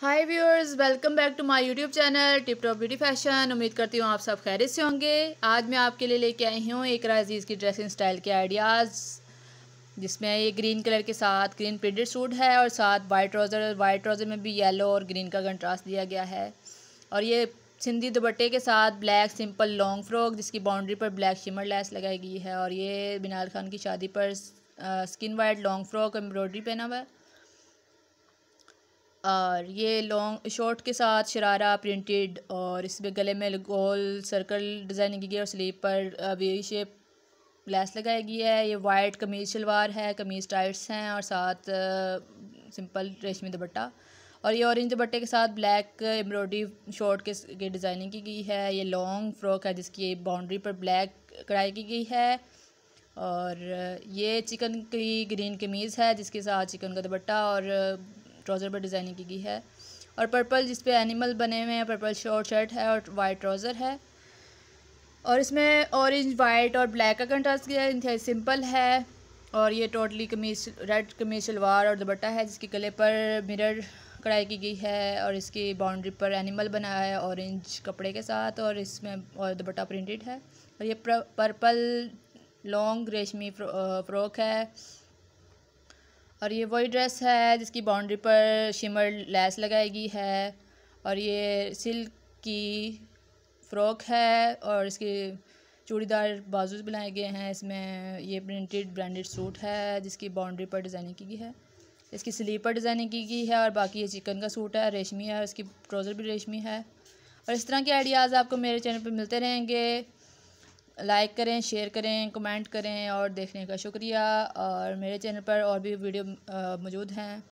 hi viewers welcome back to my YouTube channel tip top beauty fashion उम्मीद करती हूँ आप सब खैरियत से होंगे आज मैं आपके लिए लेके आई हूँ एक राजीज़ की ड्रेसिंग स्टाइल के आइडियाज़ जिसमें ये ग्रीन कलर के साथ ग्रीन प्रिंटेड सूट है और साथ वाइट ट्राउज़र वाइट ट्राउज़र में भी येलो और ग्रीन का कंट्रास्ट दिया गया है और ये सिंधी दुपट्टे के साथ ब्लैक सिंपल लॉन्ग फ्रॉक जिसकी बाउंड्री पर ब्लैक शिमर लैस लगाई गई है और ये बिनाल खान की शादी पर skin white long frock embroidery पहना हुआ है और ये लॉन्ग शॉर्ट के साथ शरारा प्रिंटेड और इसमें गले में गोल सर्कल डिज़ाइनिंग की गई और स्लीप पर अभी शेप लेस लगाई गई है ये वाइट कमीज शलवार है कमीज टाइट्स हैं और साथ सिंपल रेशमी दुपट्टा और ये ऑरेंज दुपट्टे के साथ ब्लैक एम्ब्रॉयडरी शॉर्ट के, के डिज़ाइनिंग की गई है ये लॉन्ग फ्रॉक है जिसकी बाउंड्री पर ब्लैक कढ़ाई की गई है और ये चिकन की ग्रीन कमीज़ है जिसके साथ चिकन का दुपट्टा और ट्राउज़र पर डिज़ाइनिंग की गई है और पर्पल जिस पे एनिमल बने हुए हैं पर्पल शॉर्ट शर्ट है और वाइट ट्राउज़र है और इसमें ऑरेंज वाइट और ब्लैक का कंट्रास्ट किया है सिंपल है और ये टोटली कमीज रेड कमीज शलवार और दुपट्टा है जिसके गले पर मिरर कढ़ाई की गई है और इसकी बाउंड्री पर एनिमल बनाया है ऑरेंज कपड़े के साथ और इसमें और दुपट्टा प्रिंटेड है और ये पर्पल लॉन्ग रेशमी फ्रॉक है और ये वही ड्रेस है जिसकी बाउंड्री पर शिमर लैस लगाई गई है और ये सिल्क की फ़्रॉक है और इसकी चूड़ीदार बाजूज बनाए गए हैं इसमें ये प्रिंटेड ब्रांडेड सूट है जिसकी बाउंड्री पर डिज़ाइनिंग की गई है इसकी स्लीपर पर डिज़ाइनिंग की गई है और बाकी ये चिकन का सूट है रेशमी है इसकी ट्राउज़र भी रेशमी है और इस तरह के आइडियाज़ आपको मेरे चैनल पर मिलते रहेंगे लाइक करें शेयर करें कमेंट करें और देखने का शुक्रिया और मेरे चैनल पर और भी वीडियो मौजूद हैं